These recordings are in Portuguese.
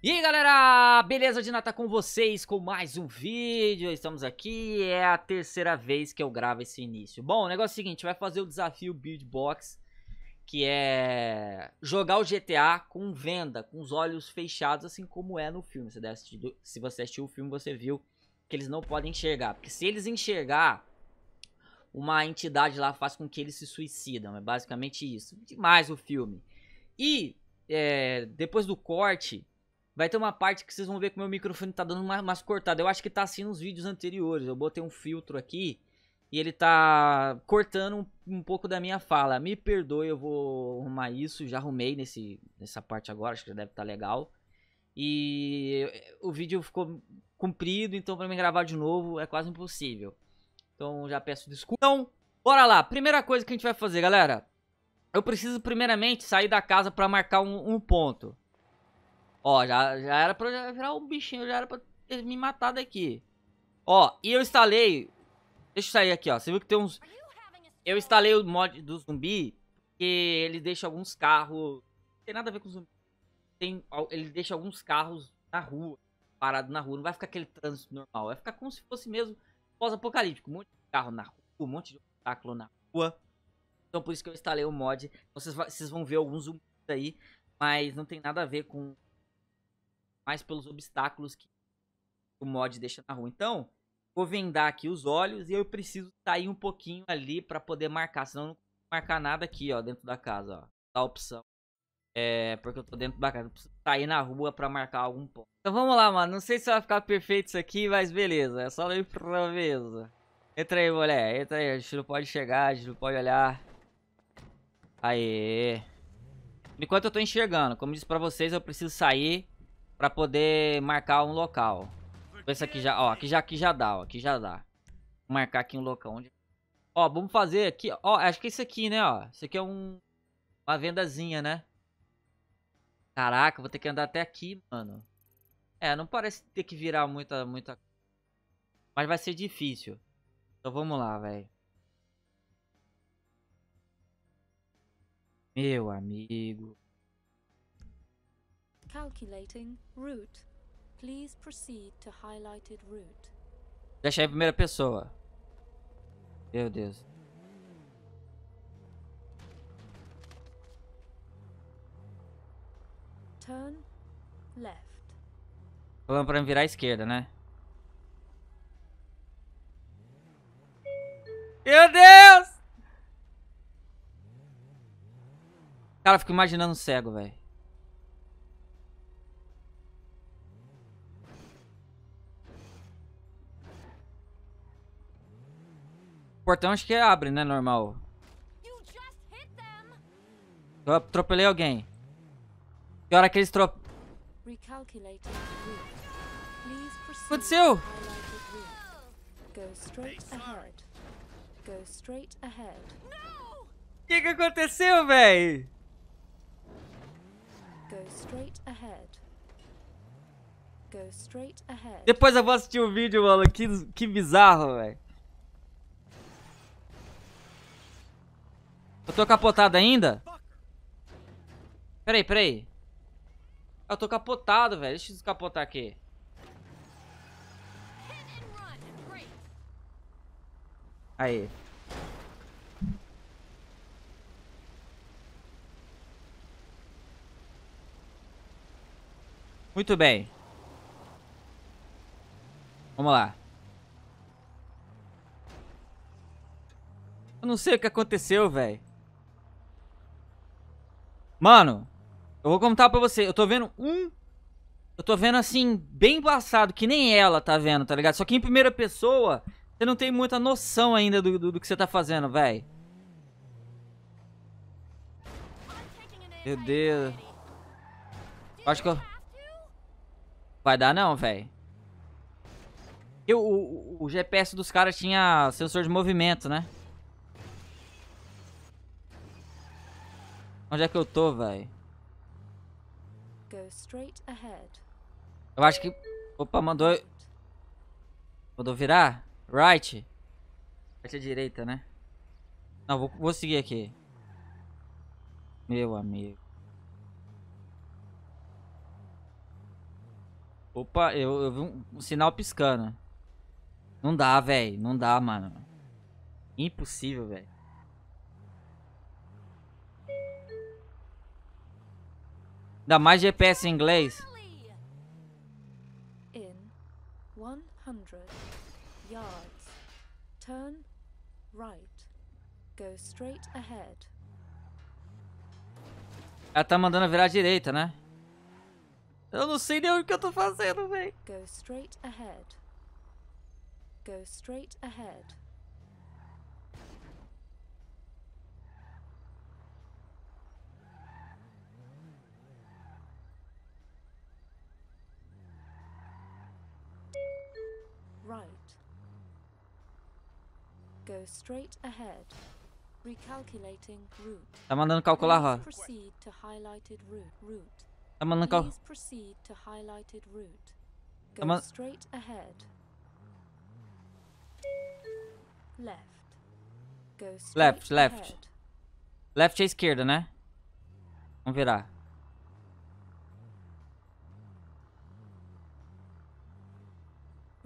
E aí galera, beleza? de tá com vocês com mais um vídeo, estamos aqui, é a terceira vez que eu gravo esse início. Bom, o negócio é o seguinte, vai fazer o desafio Build Box, que é jogar o GTA com venda, com os olhos fechados, assim como é no filme. Se, assistir, se você assistiu o filme, você viu que eles não podem enxergar, porque se eles enxergar, uma entidade lá faz com que eles se suicidam, é basicamente isso. Demais o filme. E é, depois do corte Vai ter uma parte que vocês vão ver que meu microfone tá dando umas, umas cortadas. Eu acho que tá assim nos vídeos anteriores. Eu botei um filtro aqui e ele tá cortando um, um, pouco da minha fala. Me perdoe, eu vou arrumar isso. Já arrumei nesse, nessa parte agora, acho que já deve estar tá legal. E o vídeo ficou comprido, então para me gravar de novo é quase impossível. Então já peço desculpa. Então, bora lá. Primeira coisa que a gente vai fazer, galera. Eu preciso primeiramente sair da casa para marcar um, um ponto. Ó, já, já era pra virar um bichinho, já era pra ter me matado aqui. Ó, e eu instalei... Deixa eu sair aqui, ó. Você viu que tem uns... Eu instalei o mod do zumbi, porque ele deixa alguns carros... Não tem nada a ver com zumbi. Tem... Ele deixa alguns carros na rua, parado na rua. Não vai ficar aquele trânsito normal. Vai ficar como se fosse mesmo pós-apocalíptico. Um monte de carro na rua, um monte de obstáculo na rua. Então por isso que eu instalei o mod. Vocês, vocês vão ver alguns zumbis aí, mas não tem nada a ver com mas pelos obstáculos que o mod deixa na rua. Então, vou vendar aqui os olhos e eu preciso sair um pouquinho ali para poder marcar, senão eu não vou marcar nada aqui, ó, dentro da casa, ó. Da opção. É, porque eu tô dentro da casa, preciso sair na rua para marcar algum ponto. Então vamos lá, mano, não sei se vai ficar perfeito isso aqui, mas beleza, é só pra mesa. Entra aí, mulher, entra aí, a gente não pode chegar, a gente não pode olhar. Aê. Enquanto eu tô enxergando, como disse pra vocês, eu preciso sair para poder marcar um local. Esse aqui já, ó, aqui já, aqui já dá, ó, aqui já dá. Vou marcar aqui um local onde... Ó, vamos fazer aqui, ó, acho que é isso aqui, né, ó. Isso aqui é um... Uma vendazinha, né? Caraca, vou ter que andar até aqui, mano. É, não parece ter que virar muita, muita... Mas vai ser difícil. Então vamos lá, velho. Meu amigo. Calculating route. Please proceed to highlighted route. Deixa aí em primeira pessoa. Meu Deus. Turn left. Falando pra virar à esquerda, né? Meu Deus! Cara, eu fico imaginando cego, velho. portão acho que abre, né? Normal. Eu atropelei alguém. Que hora que eles trop... O que aconteceu? O que que aconteceu, véi? Depois eu vou assistir o vídeo, mano. Que, que bizarro, velho. Eu tô capotado ainda? Peraí, peraí. Eu tô capotado, velho. Deixa eu descapotar aqui. Aí. Muito bem. Vamos lá. Eu não sei o que aconteceu, velho. Mano, eu vou contar pra você. Eu tô vendo um. Eu tô vendo assim, bem passado, que nem ela tá vendo, tá ligado? Só que em primeira pessoa, você não tem muita noção ainda do, do, do que você tá fazendo, velho. Meu Deus. acho que eu... Vai dar não, velho. O, o, o GPS dos caras tinha sensor de movimento, né? Onde é que eu tô, velho? Eu acho que... Opa, mandou... Mandou virar? Right? Vai é direita, né? Não, vou, vou seguir aqui. Meu amigo. Opa, eu, eu vi um, um sinal piscando. Não dá, velho. Não dá, mano. Impossível, velho. Dá mais GPS em inglês. In 100 yards, turn right. Go straight ahead. Ela tá mandando virar à direita, né? Eu não sei nem o que eu tô fazendo, velho. Go straight ahead. Go straight ahead. Go straight ahead. Recalculating route. Tá mandando calcular rota. Tá proceed to highlighted route. Tá mandando calcular. Please proceed to highlighted route. Go tá straight ahead. Left. Go straight left, left. Ahead. Left é esquerda, né? Vamos virar.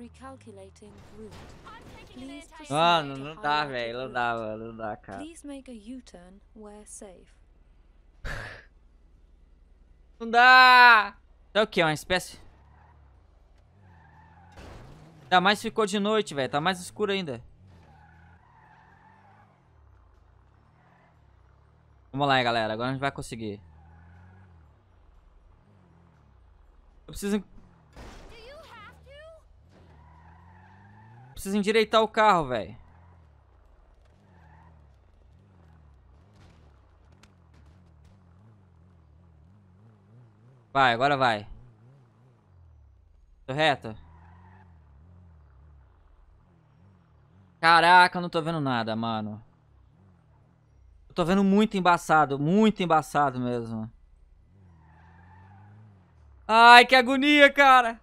Recalculating route. Mano, ah, não dá, velho. Não dá, mano. Não dá, cara. Please make a U-turn where safe. não dá! É o que? Uma espécie... Ainda tá, mais ficou de noite, velho. Tá mais escuro ainda. Vamos lá, galera. Agora a gente vai conseguir. Eu preciso preciso endireitar o carro, velho. Vai, agora vai. Tô reto. Caraca, não tô vendo nada, mano. Eu tô vendo muito embaçado, muito embaçado mesmo. Ai, que agonia, cara.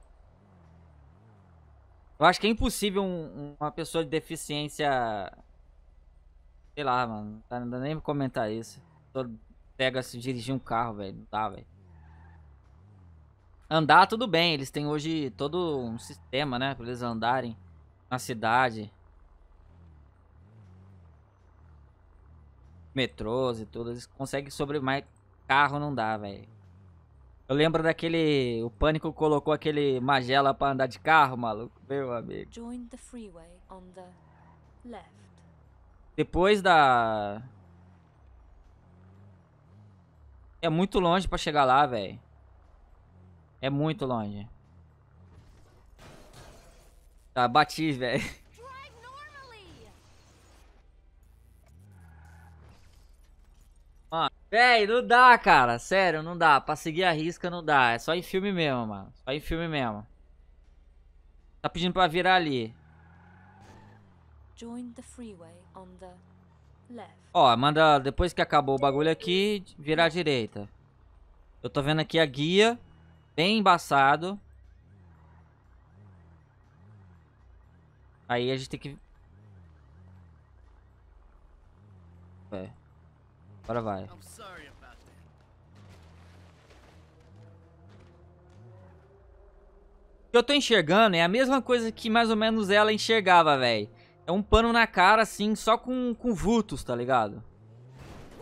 Eu acho que é impossível um, uma pessoa de deficiência. Sei lá, mano. Não dá tá nem pra comentar isso. Só pega se dirigir um carro, velho. Não dá, velho. Andar, tudo bem. Eles têm hoje todo um sistema, né? Pra eles andarem na cidade. Metrôs e tudo. Eles conseguem sobre mais. Carro não dá, velho. Eu lembro daquele. O pânico colocou aquele magela pra andar de carro, maluco. Meu amigo. Depois da. É muito longe pra chegar lá, velho. É muito longe. Tá, bati, velho. Véi, não dá, cara. Sério, não dá. Pra seguir a risca, não dá. É só em filme mesmo, mano. Só em filme mesmo. Tá pedindo pra virar ali. Ó, manda depois que acabou o bagulho aqui, virar à direita. Eu tô vendo aqui a guia. Bem embaçado. Aí a gente tem que Agora vai. O que eu tô enxergando é a mesma coisa que mais ou menos ela enxergava, velho. É um pano na cara, assim, só com, com vultos, tá ligado?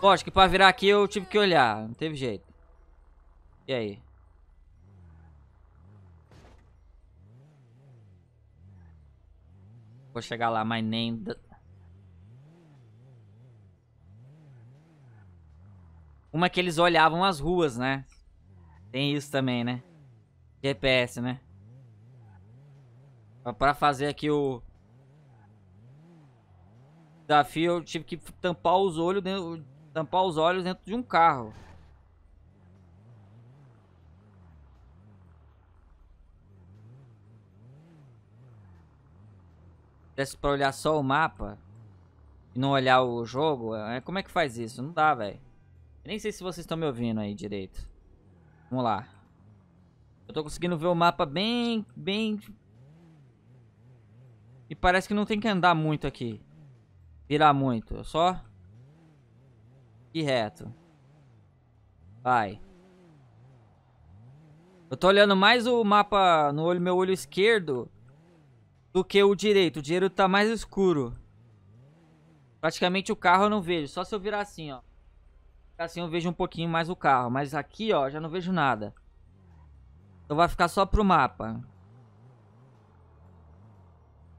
Lógico que pra virar aqui eu tive que olhar, não teve jeito. E aí? Vou chegar lá, mas nem Uma que eles olhavam as ruas, né? Tem isso também, né? GPS, né? Pra fazer aqui o desafio, eu tive que tampar os olhos dentro, tampar os olhos dentro de um carro. desse pra olhar só o mapa e não olhar o jogo, é, como é que faz isso? Não dá, velho. Nem sei se vocês estão me ouvindo aí direito. Vamos lá. Eu tô conseguindo ver o mapa bem, bem... E parece que não tem que andar muito aqui. Virar muito. só... Ir reto. Vai. Eu tô olhando mais o mapa no olho, meu olho esquerdo do que o direito. O direito tá mais escuro. Praticamente o carro eu não vejo. Só se eu virar assim, ó. Tá assim eu vejo um pouquinho mais o carro. Mas aqui, ó, já não vejo nada. Então vai ficar só pro mapa.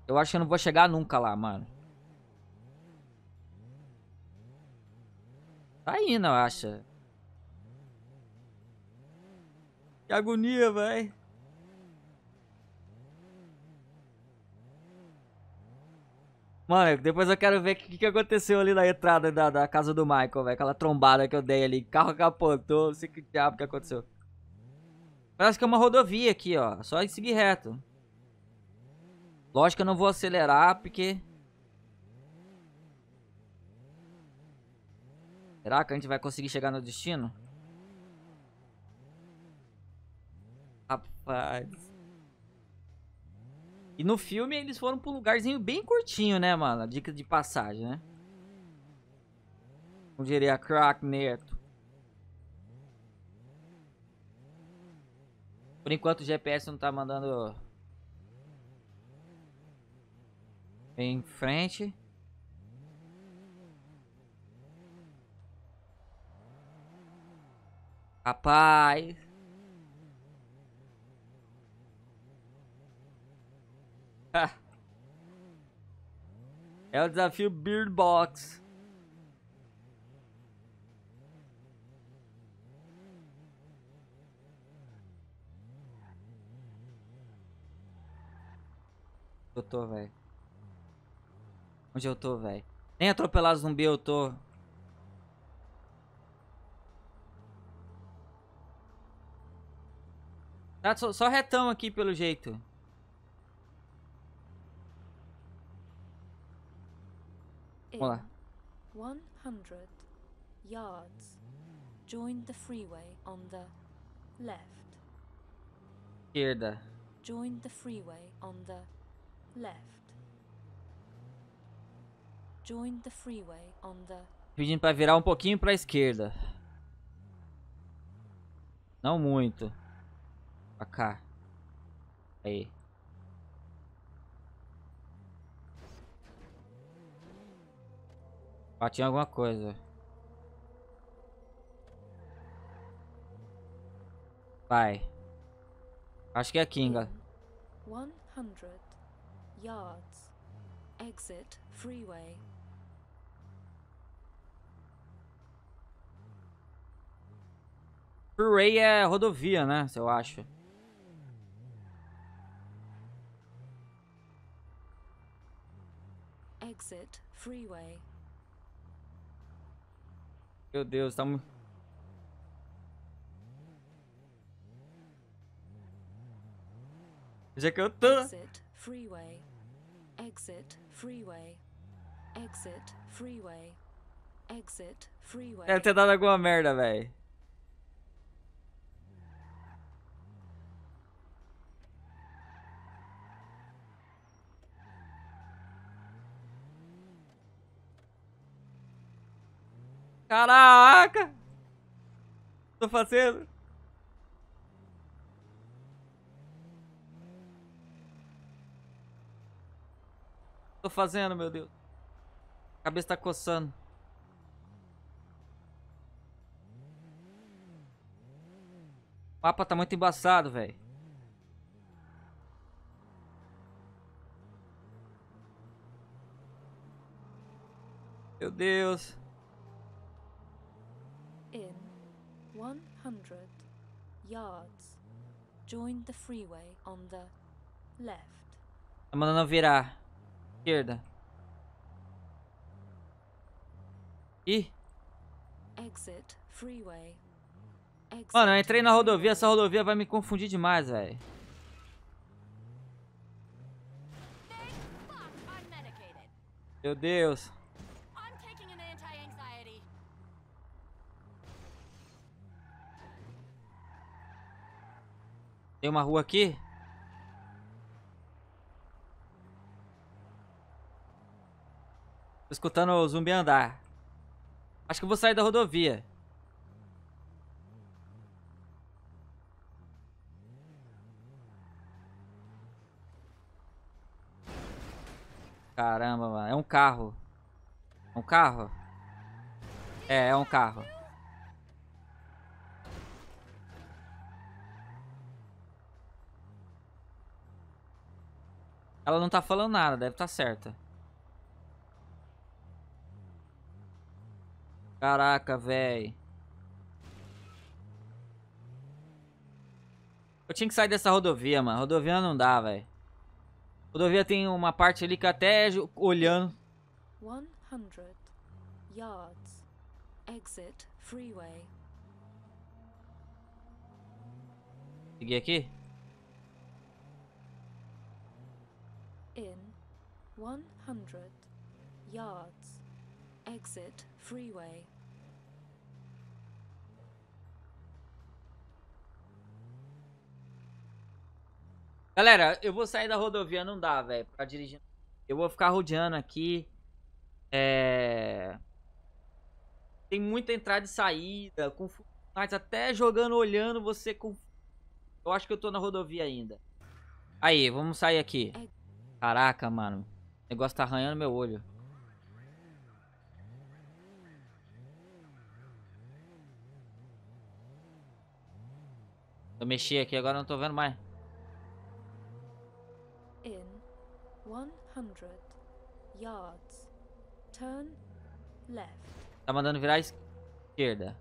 Eu acho que eu não vou chegar nunca lá, mano. Tá indo, eu acho. Que agonia, velho. Mano, depois eu quero ver o que, que aconteceu ali na entrada da, da casa do Michael, velho. Aquela trombada que eu dei ali. Carro capotou, não sei que diabo que aconteceu. Parece que é uma rodovia aqui, ó. Só seguir reto. Lógico que eu não vou acelerar, porque... Será que a gente vai conseguir chegar no destino? Rapaz... E no filme eles foram pra um lugarzinho bem curtinho, né, mano? dica de passagem, né? Como diria Crack Neto. Por enquanto o GPS não tá mandando... Em frente. Rapaz... é o desafio Beard Box. Eu tô, velho. Onde eu tô, velho? Nem atropelar zumbi eu tô. Tá, só, só retão aqui, pelo jeito. Vamos lá. 100 yards. Join the freeway on the left. Esquerda. Join the freeway on the left. Join the freeway on the Pedindo para virar um pouquinho para a esquerda. Não muito. Pra cá. Aí. Ah, alguma coisa. Vai. Acho que é Kinga. 100 yards. Exit freeway. Freeway é rodovia, né? Se Eu acho. Exit freeway. Meu Deus, tá muito... Já que eu tô? Exit freeway. Exit freeway. Exit freeway. Exit freeway. Deve ter dado alguma merda, velho. Caraca! Tô fazendo? Tô fazendo, meu Deus. A cabeça tá coçando. O mapa tá muito embaçado, velho. Meu Deus. 100 yards. Join the freeway on the left. Tá mandando virar. Esquerda. E Exit freeway. Exit Mano, eu entrei na rodovia, essa rodovia vai me confundir demais, velho. Meu Deus. Tem uma rua aqui? Tô escutando o zumbi andar. Acho que eu vou sair da rodovia. Caramba, mano. É um carro. É um carro? É, é um carro. Ela não tá falando nada, deve estar tá certa. Caraca, véi. Eu tinha que sair dessa rodovia, mano. Rodovia não dá, velho. Rodovia tem uma parte ali que até é olhando. 100 yards. Exit freeway. Segui aqui? in 100 yards. Exit freeway. Galera, eu vou sair da rodovia, não dá, velho, pra dirigir. Eu vou ficar rodeando aqui. É... Tem muita entrada e saída, com mas até jogando, olhando, você com... Eu acho que eu tô na rodovia ainda. Aí, vamos sair aqui. Caraca, mano. O negócio tá arranhando meu olho. Eu mexi aqui, agora não tô vendo mais. In 100 yards, turn left. Tá mandando virar à esquerda.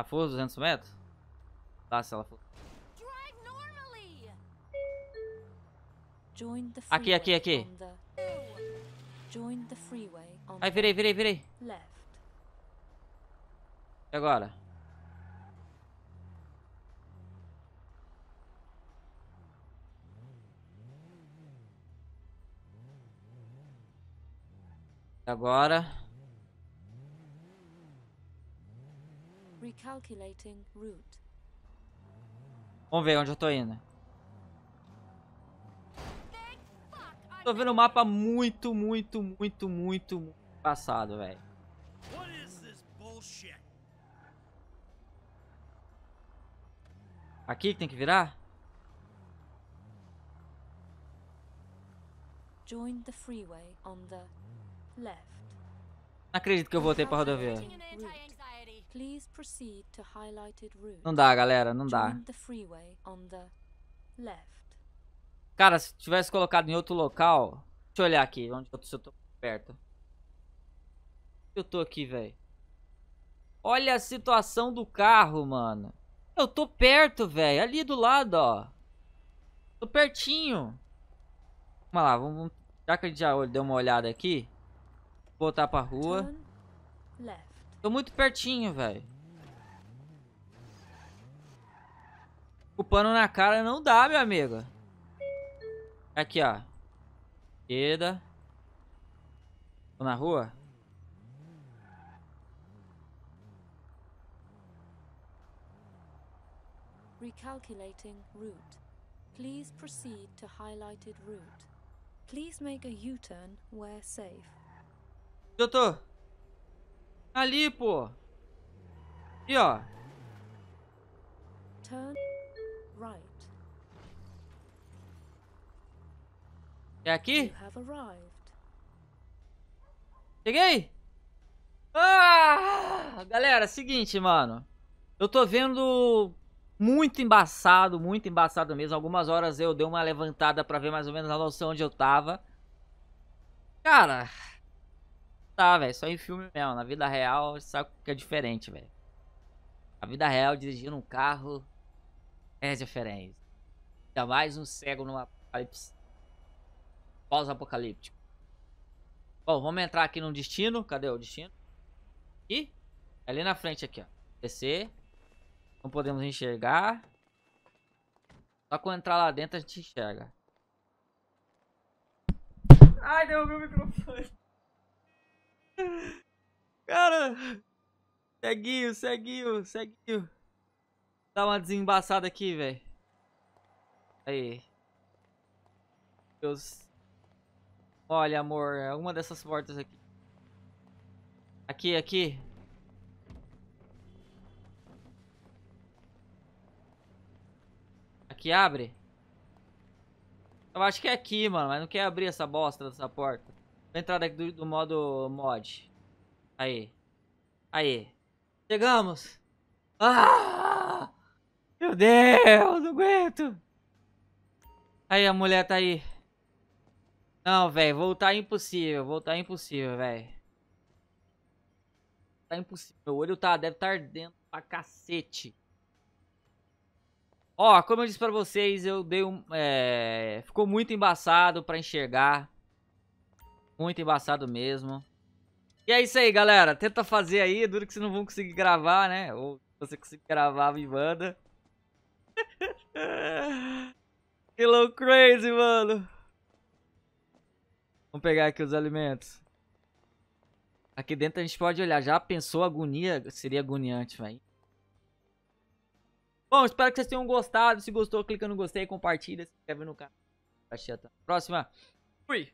Ela for 200 metros? Tá, se ela for. Aqui, aqui, aqui. Aí, virei, virei, virei. E agora? E agora? Vamos ver onde eu tô indo. Tô vendo um mapa muito, muito, muito, muito, muito passado, velho. Aqui que tem que virar? Join the freeway on the left. Não acredito que eu voltei pra rodovia. Não dá, galera, não dá. Cara, se tivesse colocado em outro local... Deixa eu olhar aqui, onde eu, eu tô perto. Eu tô aqui, velho. Olha a situação do carro, mano. Eu tô perto, velho. Ali do lado, ó. Tô pertinho. Vamos lá, vamos... Já que a gente já deu uma olhada aqui. Vou botar pra rua. Turn left. Tô muito pertinho, velho. O pano na cara não dá, meu amigo. Aqui, ó. Queda. Tô na rua. Recalculating route. Please proceed to highlighted route. Please make a U-turn where safe. Doutor, Ali, pô. Aqui, ó. Turn right. É aqui? Cheguei! Ah! Galera, seguinte, mano. Eu tô vendo muito embaçado, muito embaçado mesmo. Algumas horas eu dei uma levantada pra ver mais ou menos a noção onde eu tava. Cara, tá, velho. Só em filme mesmo. Na vida real, sabe que é diferente, velho. A vida real, dirigindo um carro é diferente. Ainda mais um cego no apocalipse. Pós-apocalíptico. Bom, vamos entrar aqui no destino. Cadê o destino? E é ali na frente aqui, ó. Não podemos enxergar. Só quando entrar lá dentro a gente enxerga. Ai, derrubei o microfone. Cara, seguiu, seguiu, seguiu. Dá uma desembaçada aqui, velho. Aí. Deus. Olha, amor, é uma dessas portas aqui. Aqui, aqui. Aqui abre? Eu acho que é aqui, mano, mas não quer abrir essa bosta dessa porta. Vou entrar daqui do, do modo mod. Aí. Aí. Chegamos. Ah! Meu Deus, não aguento. Aí, a mulher tá aí. Não, velho, voltar é impossível, voltar é impossível, velho. Tá impossível, meu olho tá, deve estar tá ardendo pra cacete. Ó, como eu disse pra vocês, eu dei um, é... Ficou muito embaçado pra enxergar. Muito embaçado mesmo. E é isso aí, galera. Tenta fazer aí. Duro que vocês não vão conseguir gravar, né? Ou se você conseguir gravar, me manda. Hello crazy, mano. Vamos pegar aqui os alimentos. Aqui dentro a gente pode olhar. Já pensou agonia? Seria agoniante, velho. Bom, espero que vocês tenham gostado. Se gostou, clica no gostei, compartilha, se inscreve no canal. próxima. Fui!